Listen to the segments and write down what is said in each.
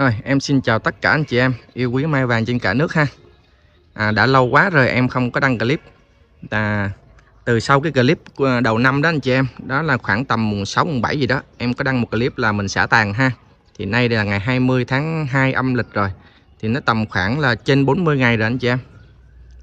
Rồi em xin chào tất cả anh chị em yêu quý mai vàng trên cả nước ha à, Đã lâu quá rồi em không có đăng clip à, Từ sau cái clip đầu năm đó anh chị em Đó là khoảng tầm mùng 6 mùng 7 gì đó Em có đăng một clip là mình xả tàn ha Thì nay đây là ngày 20 tháng 2 âm lịch rồi Thì nó tầm khoảng là trên 40 ngày rồi anh chị em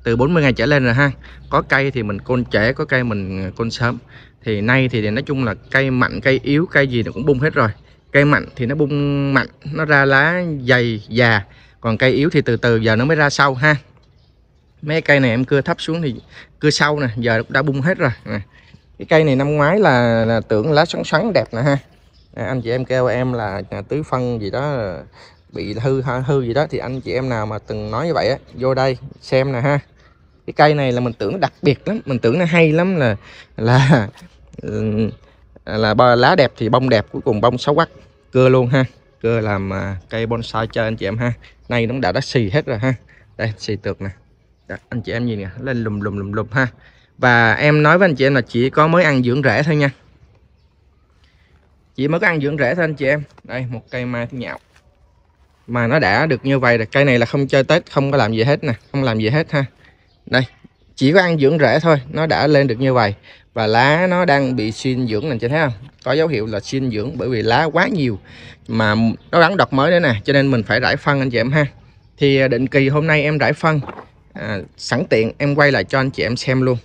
Từ 40 ngày trở lên rồi ha Có cây thì mình côn trễ, có cây mình côn sớm Thì nay thì nói chung là cây mạnh, cây yếu, cây gì nó cũng bung hết rồi cây mạnh thì nó bung mạnh nó ra lá dày già còn cây yếu thì từ từ giờ nó mới ra sâu ha mấy cây này em cưa thấp xuống thì cưa sâu nè giờ đã bung hết rồi nè. cái cây này năm ngoái là, là tưởng lá xoắn xoắn đẹp nè ha à, anh chị em kêu em là, là tứ phân gì đó bị hư hư gì đó thì anh chị em nào mà từng nói như vậy á vô đây xem nè ha cái cây này là mình tưởng đặc biệt lắm mình tưởng nó hay lắm là là ừ, À, là lá đẹp thì bông đẹp cuối cùng bông 6 quắc cưa luôn ha cưa làm à, cây bonsai cho anh chị em ha nay nó đã đã xì hết rồi ha đây xì tược nè Đó, dạ, anh chị em nhìn nè lên lùm lùm lùm lùm ha và em nói với anh chị em là chỉ có mới ăn dưỡng rễ thôi nha chỉ mới có ăn dưỡng rễ thôi anh chị em đây một cây mai nhạo mà nó đã được như vậy rồi cây này là không chơi tết không có làm gì hết nè không làm gì hết ha đây chỉ có ăn dưỡng rễ thôi nó đã lên được như vậy và lá nó đang bị xin dưỡng này chị thấy không có dấu hiệu là xin dưỡng bởi vì lá quá nhiều mà nó rắn đọt mới đấy nè cho nên mình phải rải phân anh chị em ha thì à, định kỳ hôm nay em rải phân à, sẵn tiện em quay lại cho anh chị em xem luôn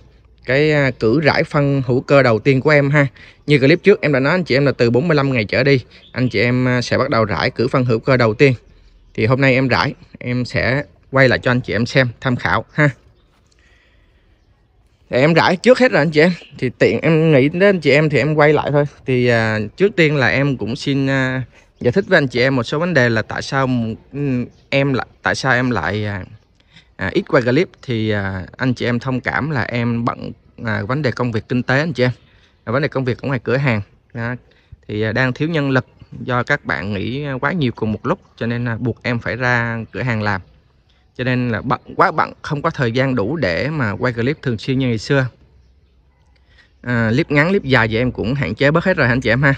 cái à, cử rải phân hữu cơ đầu tiên của em ha như clip trước em đã nói anh chị em là từ 45 ngày trở đi anh chị em à, sẽ bắt đầu rải cử phân hữu cơ đầu tiên thì hôm nay em rải em sẽ quay lại cho anh chị em xem tham khảo ha để em rải trước hết rồi anh chị em thì tiện em nghĩ đến anh chị em thì em quay lại thôi thì à, trước tiên là em cũng xin à, giải thích với anh chị em một số vấn đề là tại sao ừ, em lại tại sao em lại à, à, ít quay clip thì à, anh chị em thông cảm là em bận à, vấn đề công việc kinh tế anh chị em à, vấn đề công việc ở ngoài cửa hàng à, thì à, đang thiếu nhân lực do các bạn nghỉ quá nhiều cùng một lúc cho nên à, buộc em phải ra cửa hàng làm cho nên là bận quá bận không có thời gian đủ để mà quay clip thường xuyên như ngày xưa à, clip ngắn clip dài thì em cũng hạn chế bớt hết rồi anh chị em ha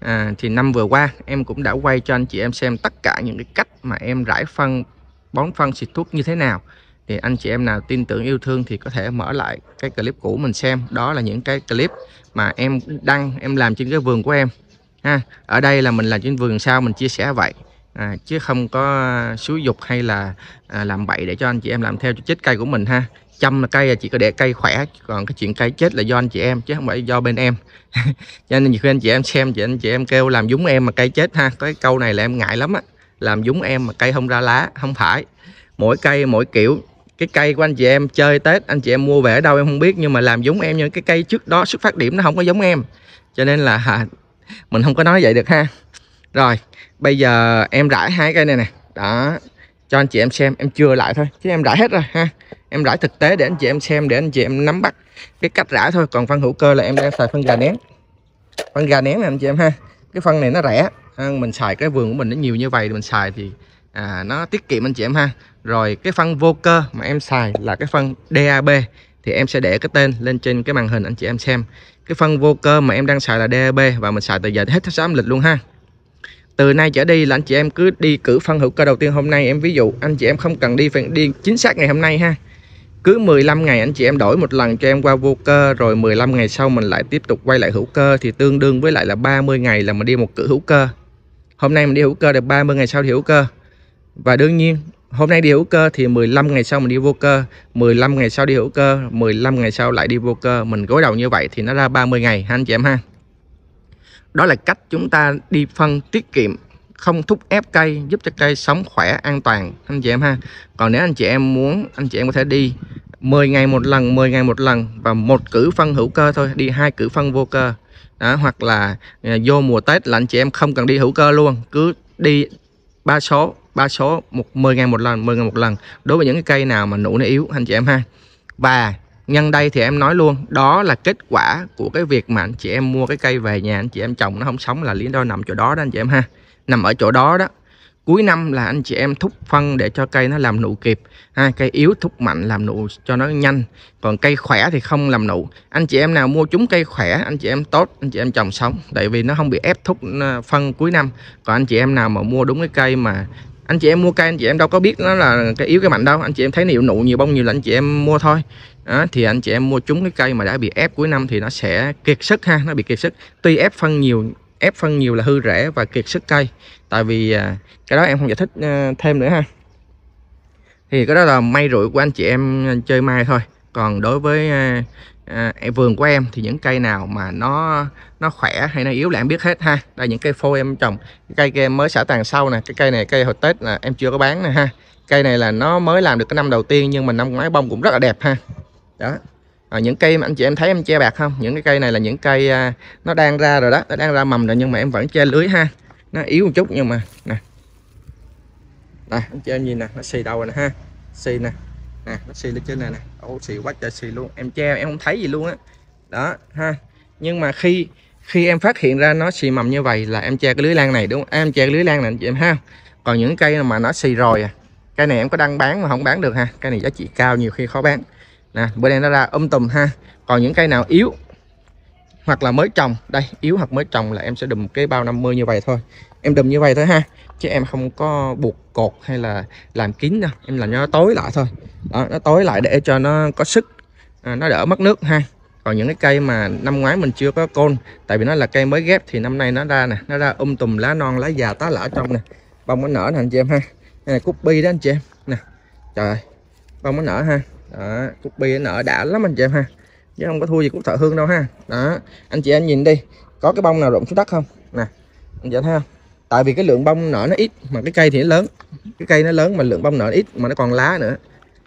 à, thì năm vừa qua em cũng đã quay cho anh chị em xem tất cả những cái cách mà em rải phân bón phân xịt thuốc như thế nào thì anh chị em nào tin tưởng yêu thương thì có thể mở lại cái clip cũ mình xem đó là những cái clip mà em đăng em làm trên cái vườn của em ha ở đây là mình làm trên vườn sao mình chia sẻ vậy à, chứ không có xúi dục hay là à, làm bậy để cho anh chị em làm theo cho chết cây của mình ha chăm là cây là chỉ có để cây khỏe còn cái chuyện cây chết là do anh chị em chứ không phải do bên em cho nên nhiều khi anh chị em xem thì anh chị em kêu làm giống em mà cây chết ha cái câu này là em ngại lắm á làm giống em mà cây không ra lá không phải mỗi cây mỗi kiểu cái cây của anh chị em chơi tết anh chị em mua về ở đâu em không biết nhưng mà làm giống em nhưng cái cây trước đó xuất phát điểm nó không có giống em cho nên là mình không có nói vậy được ha rồi bây giờ em rải hai cây này nè đó cho anh chị em xem em chưa lại thôi chứ em rải hết rồi ha em rải thực tế để anh chị em xem để anh chị em nắm bắt cái cách rải thôi còn phân hữu cơ là em đang xài phân gà nén phân gà nén này anh chị em ha cái phân này nó rẻ à, mình xài cái vườn của mình nó nhiều như vậy thì mình xài thì à, nó tiết kiệm anh chị em ha rồi cái phân vô cơ mà em xài là cái phân DAB thì em sẽ để cái tên lên trên cái màn hình anh chị em xem cái phân vô cơ mà em đang xài là DAB và mình xài từ giờ hết tháng 6 âm lịch luôn ha từ nay trở đi là anh chị em cứ đi cử phân hữu cơ đầu tiên hôm nay em ví dụ anh chị em không cần đi phần đi chính xác ngày hôm nay ha cứ 15 ngày anh chị em đổi một lần cho em qua vô cơ rồi 15 ngày sau mình lại tiếp tục quay lại hữu cơ thì tương đương với lại là 30 ngày là mình đi một cử hữu cơ hôm nay mình đi hữu cơ được 30 ngày sau thì hữu cơ và đương nhiên hôm nay đi hữu cơ thì 15 ngày sau mình đi vô cơ 15 ngày sau đi hữu cơ 15 ngày sau lại đi vô cơ mình gối đầu như vậy thì nó ra 30 ngày ha anh chị em ha đó là cách chúng ta đi phân tiết kiệm không thúc ép cây giúp cho cây sống khỏe an toàn anh chị em ha còn nếu anh chị em muốn anh chị em có thể đi 10 ngày một lần 10 ngày một lần và một cử phân hữu cơ thôi đi hai cử phân vô cơ đó, hoặc là à, vô mùa Tết là anh chị em không cần đi hữu cơ luôn cứ đi ba số ba số một 10 ngày một lần 10 ngày một lần đối với những cái cây nào mà nụ nó yếu anh chị em ha và nhân đây thì em nói luôn đó là kết quả của cái việc mà anh chị em mua cái cây về nhà anh chị em trồng nó không sống là lý do nằm chỗ đó đó anh chị em ha nằm ở chỗ đó đó cuối năm là anh chị em thúc phân để cho cây nó làm nụ kịp ha, cây yếu thúc mạnh làm nụ cho nó nhanh còn cây khỏe thì không làm nụ anh chị em nào mua chúng cây khỏe anh chị em tốt anh chị em trồng sống tại vì nó không bị ép thúc phân cuối năm còn anh chị em nào mà mua đúng cái cây mà anh chị em mua cây anh chị em đâu có biết nó là cái yếu cái mạnh đâu anh chị em thấy nhiều nụ nhiều bông nhiều là anh chị em mua thôi đó, thì anh chị em mua chúng cái cây mà đã bị ép cuối năm thì nó sẽ kiệt sức ha nó bị kiệt sức tuy ép phân nhiều ép phân nhiều là hư rẻ và kiệt sức cây tại vì à, cái đó em không giải thích à, thêm nữa ha thì cái đó là may rủi của anh chị em chơi mai thôi còn đối với à, à, vườn của em thì những cây nào mà nó nó khỏe hay nó yếu là em biết hết ha đây những cây phô em trồng cái cây kia em mới xả tàn sau nè cái cây này cây hồi tết là em chưa có bán nè ha cây này là nó mới làm được cái năm đầu tiên nhưng mà năm ngoái bông cũng rất là đẹp ha đó à, những cây mà anh chị em thấy em che bạc không những cái cây này là những cây à, nó đang ra rồi đó nó đang ra mầm rồi nhưng mà em vẫn che lưới ha nó yếu một chút nhưng mà nè đây anh chị em nhìn nè nó xì đầu rồi nè ha xì nè nè nó xì lên trên này nè ô xì quá trời xì luôn em che em không thấy gì luôn á đó. đó ha nhưng mà khi khi em phát hiện ra nó xì mầm như vậy là em che cái lưới lan này đúng không? À, em che cái lưới lan này anh chị em ha còn những cây mà nó xì rồi à cây này em có đăng bán mà không bán được ha cây này giá trị cao nhiều khi khó bán nè bữa nay nó ra um tùm ha còn những cây nào yếu hoặc là mới trồng đây yếu hoặc mới trồng là em sẽ đùm cái bao 50 như vậy thôi em đùm như vậy thôi ha chứ em không có buộc cột hay là làm kín đâu em làm nó tối lại thôi đó nó tối lại để cho nó có sức à, nó đỡ mất nước ha còn những cái cây mà năm ngoái mình chưa có côn tại vì nó là cây mới ghép thì năm nay nó ra nè nó ra um tùm lá non lá già tá lả trong nè bông nó nở nè anh chị em ha này cúc bi đó anh chị em nè trời ơi bông nó nở ha đó cúc bi nở đã lắm anh chị em ha chứ không có thua gì cúc thợ hương đâu ha đó anh chị em nhìn đi có cái bông nào rụng xuống đất không nè anh chị thấy không tại vì cái lượng bông nở nó ít mà cái cây thì nó lớn cái cây nó lớn mà lượng bông nở ít mà nó còn lá nữa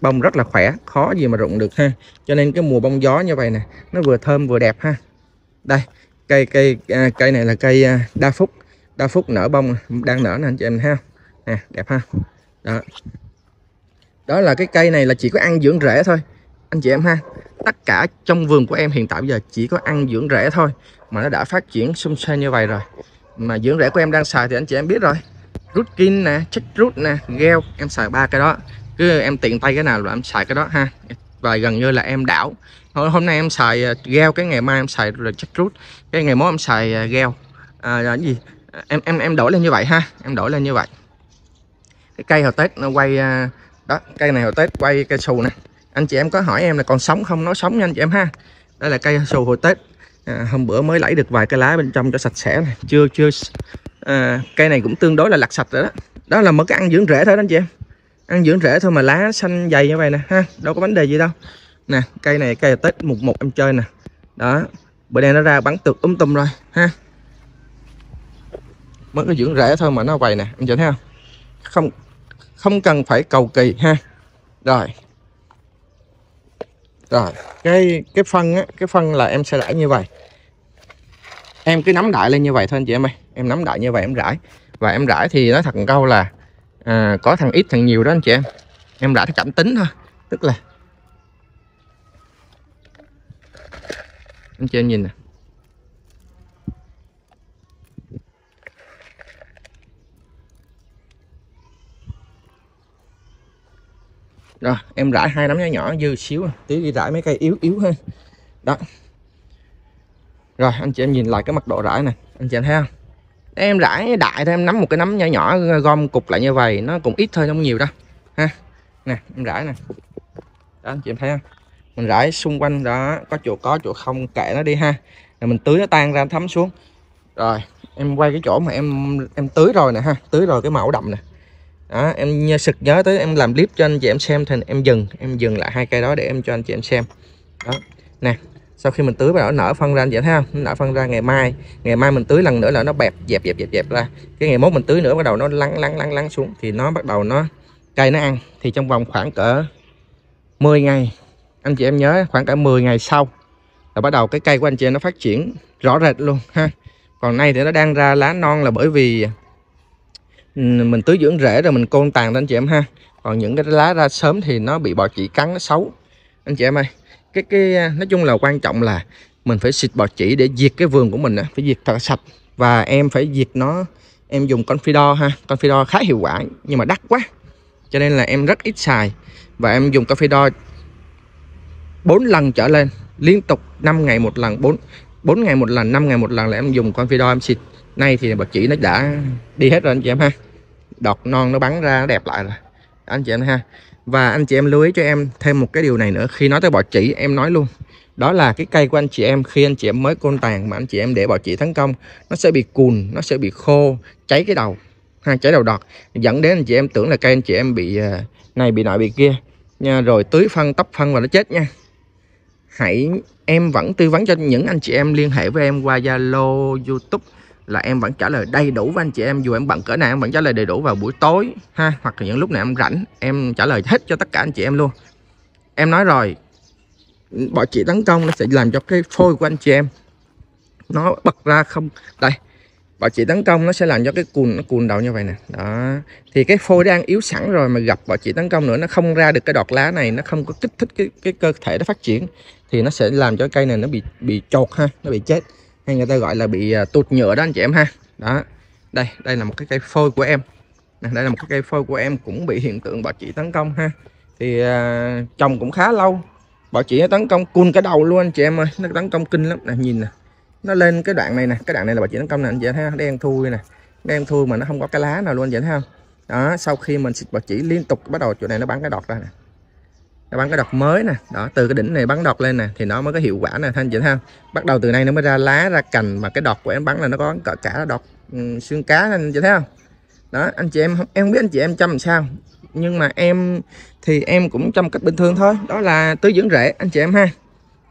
bông rất là khỏe khó gì mà rụng được ha cho nên cái mùa bông gió như vậy nè nó vừa thơm vừa đẹp ha đây cây cây à, cây này là cây à, đa phúc đa phúc nở bông đang nở nè anh chị em ha nè đẹp ha đó đó là cái cây này là chỉ có ăn dưỡng rễ thôi anh chị em ha tất cả trong vườn của em hiện tại bây giờ chỉ có ăn dưỡng rễ thôi mà nó đã phát triển xung xuê như vậy rồi mà dưỡng rễ của em đang xài thì anh chị em biết rồi rút kin nè chất rút nè gheo em xài ba cái đó cứ em tiện tay cái nào là em xài cái đó ha và gần như là em đảo hôm nay em xài à, gheo cái ngày mai em xài rồi chất rút cái ngày mốt em xài à, gheo à, là cái gì em em em đổi lên như vậy ha em đổi lên như vậy cái cây hồi tết nó quay à, đó cây này hồi tết quay cây xù nè anh chị em có hỏi em là còn sống không nó sống nha anh chị em ha đây là cây xù hồi tết à, hôm bữa mới lấy được vài cái lá bên trong cho sạch sẽ này. chưa chưa à, cây này cũng tương đối là lặt sạch rồi đó đó là mực ăn dưỡng rễ thôi đó anh chị em ăn dưỡng rễ thôi mà lá xanh dày như vậy nè ha đâu có vấn đề gì đâu nè cây này cây tết mục một em chơi nè đó bữa nay nó ra bắn tược úm um tùm rồi ha mới có dưỡng rễ thôi mà nó quầy nè anh chị thấy không không không cần phải cầu kỳ ha rồi rồi cái cái phân á cái phân là em sẽ rải như vậy em cứ nắm đại lên như vậy thôi anh chị em ơi em nắm đại như vậy em rải và em rải thì nói thật câu là à, có thằng ít thằng nhiều đó anh chị em em rải theo cảm tính thôi tức là anh chị em nhìn nè rồi em rải hai nắm nhỏ nhỏ dư xíu tí đi rải mấy cây yếu yếu hơn đó rồi anh chị em nhìn lại cái mật độ rải này anh chị em thấy không em rải đại thôi em nắm một cái nắm nhỏ nhỏ gom cục lại như vậy nó cũng ít thôi không nhiều đâu ha nè em rải nè đó anh chị em thấy không mình rải xung quanh đó có chỗ có chỗ không kệ nó đi ha rồi mình tưới nó tan ra thấm xuống rồi em quay cái chỗ mà em em tưới rồi nè ha tưới rồi cái màu đậm nè đó em sực nhớ tới em làm clip cho anh chị em xem thì em dừng em dừng lại hai cây đó để em cho anh chị em xem đó nè sau khi mình tưới vào nó nở phân ra anh chị thấy không nó nở phân ra ngày mai ngày mai mình tưới lần nữa là nó bẹp dẹp dẹp dẹp dẹp ra cái ngày mốt mình tưới nữa bắt đầu nó lắng lắng lắng lắng xuống thì nó bắt đầu nó cây nó ăn thì trong vòng khoảng cỡ 10 ngày anh chị em nhớ khoảng cả 10 ngày sau là bắt đầu cái cây của anh chị em nó phát triển rõ rệt luôn ha còn nay thì nó đang ra lá non là bởi vì Ừ, mình tưới dưỡng rễ rồi mình côn tàn đó anh chị em ha còn những cái lá ra sớm thì nó bị bọ chỉ cắn nó xấu anh chị em ơi cái cái à, nói chung là quan trọng là mình phải xịt bọ chỉ để diệt cái vườn của mình phải diệt thật sạch và em phải diệt nó em dùng con Confidor ha con Confidor khá hiệu quả nhưng mà đắt quá cho nên là em rất ít xài và em dùng con Confidor bốn lần trở lên liên tục 5 ngày một lần 4 4 ngày một lần 5 ngày một lần là em dùng con Confidor em xịt nay thì bọ chỉ nó đã đi hết rồi anh chị em ha đọt non nó bắn ra nó đẹp lại rồi anh chị em ha và anh chị em lưu ý cho em thêm một cái điều này nữa khi nói tới bọ chỉ em nói luôn đó là cái cây của anh chị em khi anh chị em mới côn tàn mà anh chị em để bọ chỉ tấn công nó sẽ bị cùn nó sẽ bị khô cháy cái đầu ha cháy đầu đọt dẫn đến anh chị em tưởng là cây anh chị em bị à, này bị nọ bị kia nha rồi tưới phân tóc phân và nó chết nha hãy em vẫn tư vấn cho những anh chị em liên hệ với em qua zalo youtube là em vẫn trả lời đầy đủ với anh chị em dù em bận cỡ nào em vẫn trả lời đầy đủ vào buổi tối ha hoặc là những lúc nào em rảnh em trả lời hết cho tất cả anh chị em luôn em nói rồi bọn chị tấn công nó sẽ làm cho cái phôi của anh chị em nó bật ra không đây bọn chị tấn công nó sẽ làm cho cái cùn nó cùn đầu như vậy nè đó thì cái phôi đang yếu sẵn rồi mà gặp bọn chị tấn công nữa nó không ra được cái đọt lá này nó không có kích thích cái, cái cơ thể nó phát triển thì nó sẽ làm cho cây này nó bị bị chột ha nó bị chết hay người ta gọi là bị à, tụt nhựa đó anh chị em ha đó đây đây là một cái cây phôi của em đây là một cái cây phôi của em cũng bị hiện tượng bọ chỉ tấn công ha thì uh, trồng cũng khá lâu bọ chỉ nó tấn công cun cái đầu luôn anh chị em ơi nó tấn công kinh lắm nè nhìn nè nó lên cái đoạn này nè cái đoạn này là bọ chỉ tấn công nè anh chị thấy không đen thui nè đen thui mà nó không có cái lá nào luôn anh chị thấy không đó sau khi mình xịt bọ chỉ liên tục bắt đầu chỗ này nó bắn cái đọt ra nè ta bắn cái đọt mới nè đó từ cái đỉnh này bắn đọt lên nè thì nó mới có hiệu quả nè thanh chị ha bắt đầu từ nay nó mới ra lá ra cành mà cái đọt của em bắn là nó có cả, cả đọt um, ừ, xương cá anh chị thấy không đó anh chị em em không biết anh chị em chăm làm sao nhưng mà em thì em cũng chăm cách bình thường thôi đó là tưới dưỡng rễ anh chị em ha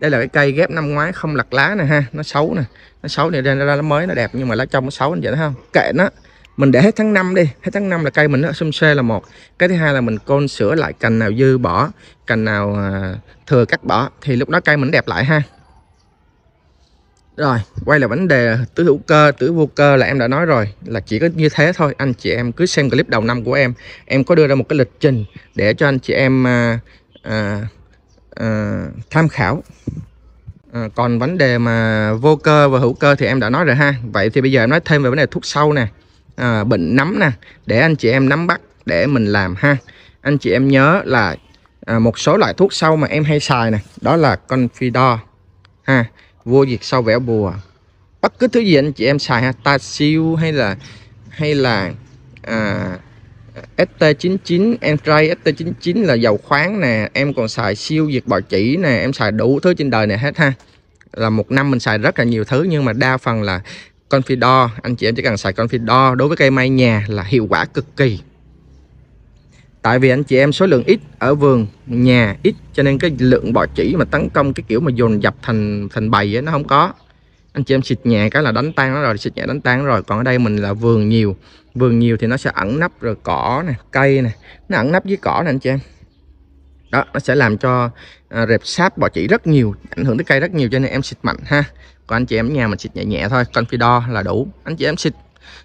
đây là cái cây ghép năm ngoái không lặt lá nè ha nó xấu nè nó xấu thì ra, ra nó mới nó đẹp nhưng mà lá trong nó xấu anh chị thấy không kệ nó mình để hết tháng 5 đi hết tháng 5 là cây mình nó xum xê là một cái thứ hai là mình côn sửa lại cành nào dư bỏ cành nào à, thừa cắt bỏ thì lúc đó cây mình đẹp lại ha rồi quay lại vấn đề tứ hữu cơ tứ vô cơ là em đã nói rồi là chỉ có như thế thôi anh chị em cứ xem clip đầu năm của em em có đưa ra một cái lịch trình để cho anh chị em à, à, à, tham khảo à, còn vấn đề mà vô cơ và hữu cơ thì em đã nói rồi ha vậy thì bây giờ em nói thêm về vấn đề thuốc sâu nè à, bệnh nấm nè để anh chị em nắm bắt để mình làm ha anh chị em nhớ là à, một số loại thuốc sâu mà em hay xài nè đó là confidor ha vua diệt sâu vẽ bùa bất cứ thứ gì anh chị em xài ha ta siêu hay là hay là à, ST99 em trai ST99 là dầu khoáng nè em còn xài siêu diệt bò chỉ nè em xài đủ thứ trên đời này hết ha là một năm mình xài rất là nhiều thứ nhưng mà đa phần là Confidor anh chị em chỉ cần xài Confidor đối với cây mai nhà là hiệu quả cực kỳ Tại vì anh chị em số lượng ít ở vườn nhà ít cho nên cái lượng bọ chỉ mà tấn công cái kiểu mà dồn dập thành thành bầy ấy, nó không có. Anh chị em xịt nhẹ cái là đánh tan nó rồi, xịt nhẹ đánh tan rồi. Còn ở đây mình là vườn nhiều. Vườn nhiều thì nó sẽ ẩn nấp rồi cỏ nè, cây nè, nó ẩn nấp dưới cỏ nè anh chị em. Đó, nó sẽ làm cho à, rệp sáp bọ chỉ rất nhiều, ảnh hưởng tới cây rất nhiều cho nên em xịt mạnh ha còn anh chị em ở nhà mình xịt nhẹ nhẹ thôi Confidor là đủ anh chị em xịt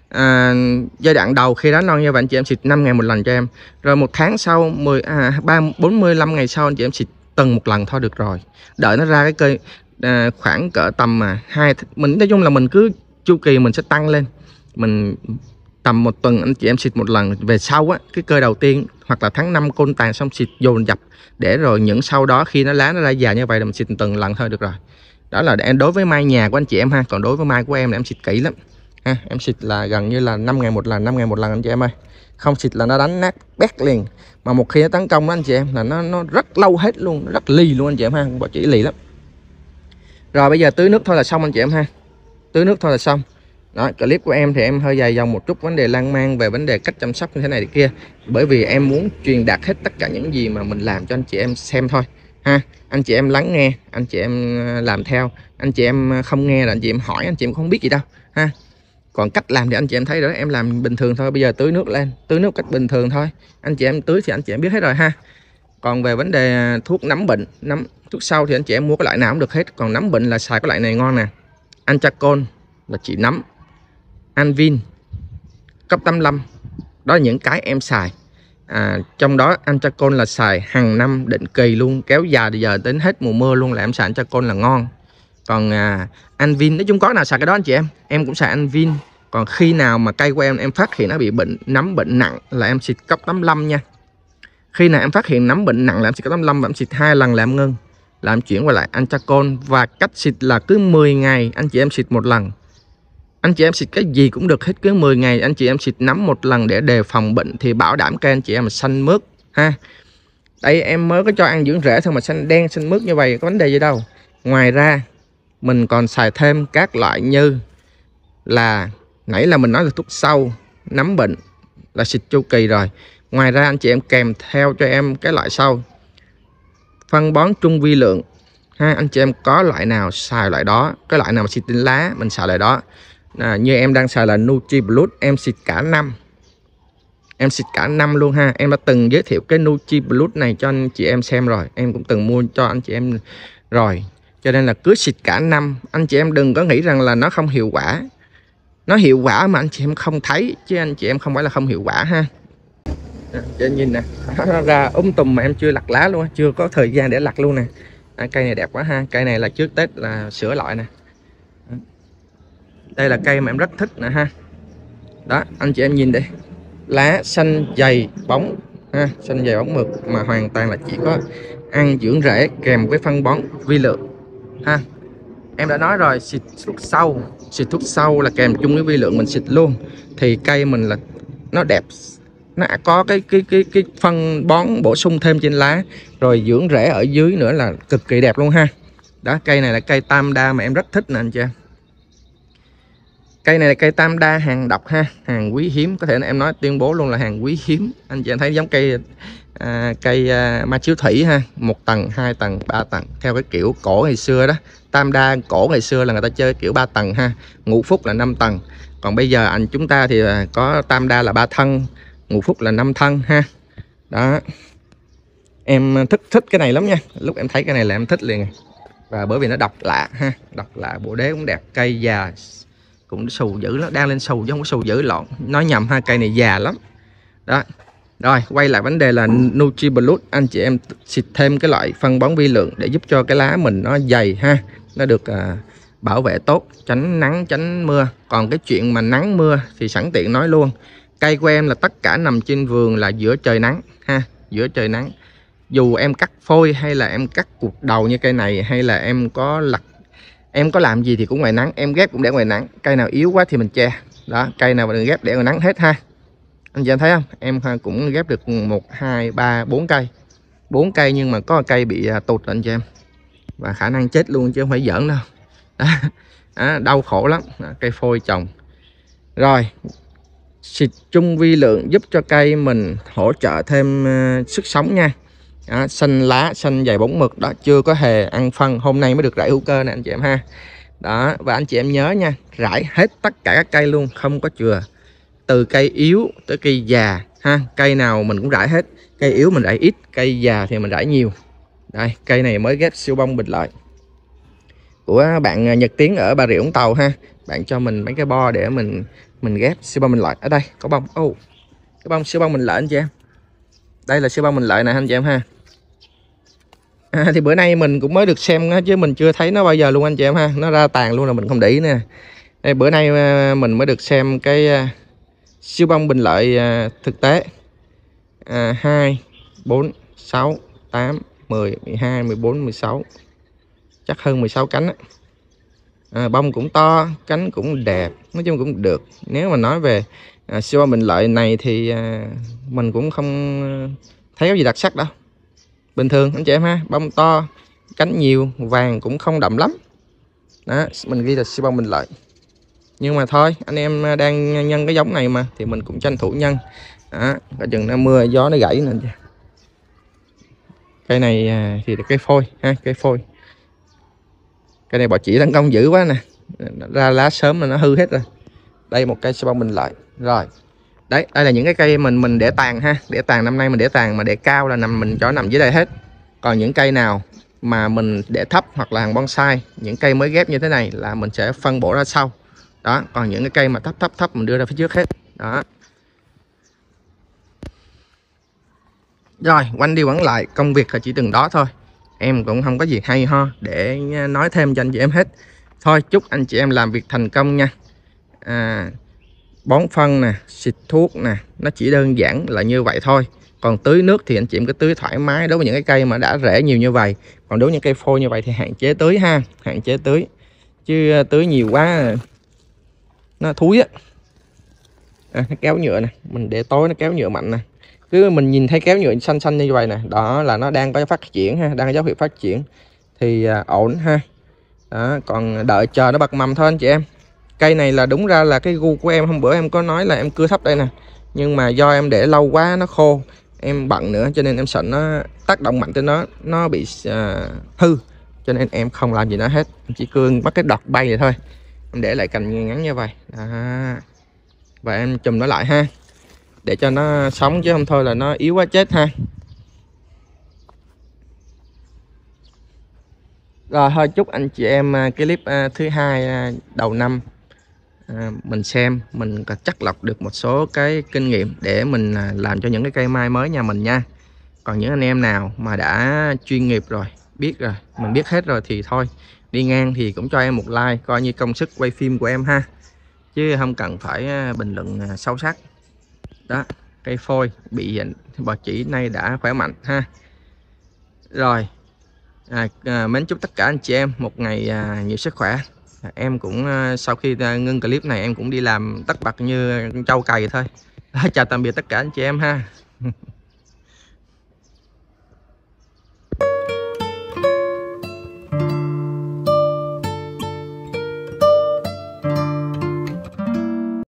à, giai đoạn đầu khi đánh non như vậy anh chị em xịt 5 ngày một lần cho em rồi một tháng sau 10 à, 3 45 ngày sau anh chị em xịt tuần một lần thôi được rồi đợi nó ra cái cây à, khoảng cỡ tầm mà hai mình nói chung là mình cứ chu kỳ mình sẽ tăng lên mình tầm một tuần anh chị em xịt một lần về sau á cái cơ đầu tiên hoặc là tháng 5 côn tàn xong xịt dồn dập để rồi những sau đó khi nó lá nó ra già như vậy là mình xịt từng lần thôi được rồi đó là em đối với mai nhà của anh chị em ha còn đối với mai của em là em xịt kỹ lắm ha em xịt là gần như là 5 ngày một lần 5 ngày một lần anh chị em ơi không xịt là nó đánh nát bét liền mà một khi nó tấn công đó anh chị em là nó nó rất lâu hết luôn rất lì luôn anh chị em ha bà chỉ lì lắm rồi bây giờ tưới nước thôi là xong anh chị em ha tưới nước thôi là xong đó, clip của em thì em hơi dài dòng một chút vấn đề lan man về vấn đề cách chăm sóc như thế này thế kia bởi vì em muốn truyền đạt hết tất cả những gì mà mình làm cho anh chị em xem thôi ha anh chị em lắng nghe anh chị em ờ, làm theo anh chị em ờ, không nghe là anh chị em hỏi anh chị em không biết gì đâu ha còn cách làm thì anh chị em thấy rồi em làm bình thường thôi bây giờ tưới nước lên tưới nước cách bình thường thôi anh chị em tưới thì anh chị em biết hết rồi ha còn về vấn đề ờ, thuốc nấm bệnh nấm thuốc sâu thì anh chị em mua cái loại nào cũng được hết còn nấm bệnh là xài cái loại này ngon nè anchacon là chỉ nấm anvin cấp 85 đó là những cái em xài à, trong đó antracon là xài hàng năm định kỳ luôn kéo dài giờ đến hết mùa mưa luôn là em xài antracon là ngon còn à, vin nói chung có nào xài cái đó anh chị em em cũng xài anh vin còn khi nào mà cây của em em phát hiện nó bị bệnh nấm bệnh nặng là em xịt cấp 85 nha khi nào em phát hiện nấm bệnh nặng là em xịt cấp 85 và em xịt hai lần là em ngưng làm chuyển qua lại antracon và cách xịt là cứ 10 ngày anh chị em xịt một lần anh chị em xịt cái gì cũng được hết cứ 10 ngày anh chị em xịt nắm một lần để đề phòng bệnh thì bảo đảm cây anh chị em xanh mướt ha đây em mới có cho ăn dưỡng rễ thôi mà xanh đen xanh mướt như vậy có vấn đề gì đâu ngoài ra mình còn xài thêm các loại như là nãy là mình nói là thuốc sâu nấm bệnh là xịt chu kỳ rồi ngoài ra anh chị em kèm theo cho em cái loại sau phân bón trung vi lượng ha anh chị em có loại nào xài loại đó cái loại nào mà xịt tinh lá mình xài loại đó à, như em đang xài là Nutri Plus em xịt cả năm em xịt cả năm luôn ha em đã từng giới thiệu cái Nutri Plus này cho anh chị em xem rồi em cũng từng mua cho anh chị em rồi cho nên là cứ xịt cả năm anh chị em đừng có nghĩ rằng là nó không hiệu quả nó hiệu quả mà anh chị em không thấy chứ anh chị em không phải là không hiệu quả ha à, cho nhìn nè nó ra úng um tùm mà em chưa lặt lá luôn chưa có thời gian để lặt luôn nè à, cây này đẹp quá ha cây này là trước tết là sửa loại nè đây là cây mà em rất thích nè ha đó anh chị em nhìn đây lá xanh dày bóng ha xanh dày bóng mượt mà hoàn toàn là chỉ có ăn dưỡng rễ kèm với phân bón vi lượng ha em đã nói rồi xịt thuốc sâu xịt thuốc sâu là kèm chung với vi lượng mình xịt luôn thì cây mình là nó đẹp nó có cái cái cái cái phân bón bổ sung thêm trên lá rồi dưỡng rễ ở dưới nữa là cực kỳ đẹp luôn ha đó cây này là cây tam đa mà em rất thích nè anh chị em cây này là cây tam đa hàng độc ha hàng quý hiếm có thể là em nói tuyên bố luôn là hàng quý hiếm anh chị em thấy giống cây à, cây à, ma chiếu thủy ha một tầng hai tầng ba tầng theo cái kiểu cổ ngày xưa đó tam đa cổ ngày xưa là người ta chơi kiểu ba tầng ha ngũ phúc là năm tầng còn bây giờ anh chúng ta thì à, có tam đa là ba thân ngũ phúc là năm thân ha đó em thích thích cái này lắm nha lúc em thấy cái này là em thích liền và bởi vì nó độc lạ ha độc lạ bộ đế cũng đẹp cây già cũng sù dữ nó đang lên sù chứ không có sù dữ lộn nói nhầm hai cây này già lắm đó rồi quay lại vấn đề là Nutri Blood anh chị em xịt thêm cái loại phân bón vi lượng để giúp cho cái lá mình nó dày ha nó được à, bảo vệ tốt tránh nắng tránh mưa còn cái chuyện mà nắng mưa thì sẵn tiện nói luôn cây của em là tất cả nằm trên vườn là giữa trời nắng ha giữa trời nắng dù em cắt phôi hay là em cắt cuộc đầu như cây này hay là em có lặt em có làm gì thì cũng ngoài nắng em ghép cũng để ngoài nắng cây nào yếu quá thì mình che đó cây nào mà đừng ghép để ngoài nắng hết ha anh chị em thấy không em à, cũng ghép được một hai ba bốn cây bốn cây nhưng mà có cây bị à, tụt anh chị em và khả năng chết luôn chứ không phải giỡn đâu đó. Đó, đau khổ lắm cây phôi trồng rồi xịt chung vi lượng giúp cho cây mình hỗ trợ thêm à, sức sống nha đó, xanh lá xanh dày bóng mực đó chưa có hề ăn phân hôm nay mới được rải hữu cơ nè anh chị em ha đó và anh chị em nhớ nha rải hết tất cả các cây luôn không có chừa từ cây yếu tới cây già ha cây nào mình cũng rải hết cây yếu mình rải ít cây già thì mình rải nhiều đây cây này mới ghép siêu bông bình lợi của bạn Nhật Tiến ở Bà Rịa Vũng Tàu ha bạn cho mình mấy cái bo để mình mình ghép siêu bông mình lợi ở đây có bông ô oh, cái bông siêu bông mình lợi anh chị em đây là siêu bông mình lợi này anh chị em ha à, thì bữa nay mình cũng mới được xem nó chứ mình chưa thấy nó bao giờ luôn anh chị em ha nó ra tàn luôn là mình không để ý nè đây, bữa nay à, mình mới được xem cái à, siêu bông bình lợi à, thực tế à, 2 4 6 8 10 12 14 16 chắc hơn 16 cánh á. À, bông cũng to cánh cũng đẹp nói chung cũng được nếu mà nói về à, siêu bông bình lợi này thì à, mình cũng không thấy có gì đặc sắc đâu bình thường anh chị em ha bông to cánh nhiều vàng cũng không đậm lắm đó mình ghi là siêu bông bình lợi nhưng mà thôi anh em đang nhân cái giống này mà thì mình cũng tranh thủ nhân đó cả chừng nó mưa gió nó gãy nên cây này à, thì là cây phôi ha cây phôi cây này bỏ chỉ tấn công dữ quá nè ra lá sớm là nó hư hết rồi đây một cây siêu bông bình lợi rồi đấy đây là những cái cây mình mình để tàn ha để tàn năm nay mình để tàn mà để cao là nằm mình cho nằm dưới đây hết còn những cây nào mà mình để thấp hoặc là hàng bonsai những cây mới ghép như thế này là mình sẽ phân bổ ra sau đó còn những cái cây mà thấp thấp thấp mình đưa ra phía trước hết đó rồi quanh đi quẩn lại công việc là chỉ từng đó thôi em cũng không có gì hay ho để nói thêm cho anh chị em hết thôi chúc anh chị em làm việc thành công nha à, bón phân nè xịt thuốc nè nó chỉ đơn giản là như vậy thôi còn tưới nước thì anh chị em cứ tưới thoải mái đối với những cái cây mà đã rễ nhiều như vậy còn đối với những cây phôi như vậy thì hạn chế tưới ha hạn chế tưới chứ ờ, tưới nhiều quá nó thúi á à, nó kéo nhựa nè mình để tối nó kéo nhựa mạnh nè cứ mình nhìn thấy kéo nhựa xanh xanh như vậy nè đó là nó đang có phát triển ha đang có dấu hiệu phát triển thì ờ, ổn ha đó, còn đợi chờ nó bật mầm thôi anh chị em cây này là đúng ra là cái gu của em hôm bữa em có nói là em cưa thấp đây nè nhưng mà do em để lâu quá nó khô em bận nữa cho nên em sợ nó tác động mạnh tới nó nó bị uh, hư cho nên em không làm gì nó hết em chỉ cưa bắt cái đọt bay vậy thôi em để lại cành ngắn như vậy đó. và em chùm nó lại ha để cho nó sống chứ không thôi là nó yếu quá chết ha rồi thôi chúc anh chị em à, clip à, thứ hai đầu năm À, mình xem mình chắc lọc được một số cái kinh nghiệm để mình à, làm cho những cái cây mai mới nhà mình nha còn những anh em nào mà đã chuyên nghiệp rồi biết rồi mình biết hết rồi thì thôi đi ngang thì cũng cho em một like coi như công sức quay phim của em ha chứ không cần phải à, bình luận sâu sắc đó cây phôi bị bà chỉ nay đã khỏe mạnh ha rồi à, mến chúc tất cả anh chị em một ngày nhiều sức khỏe em cũng ờ, sau khi ờ, ngưng clip này em cũng đi làm tất bật như trâu cày thôi chào tạm biệt tất cả anh chị em ha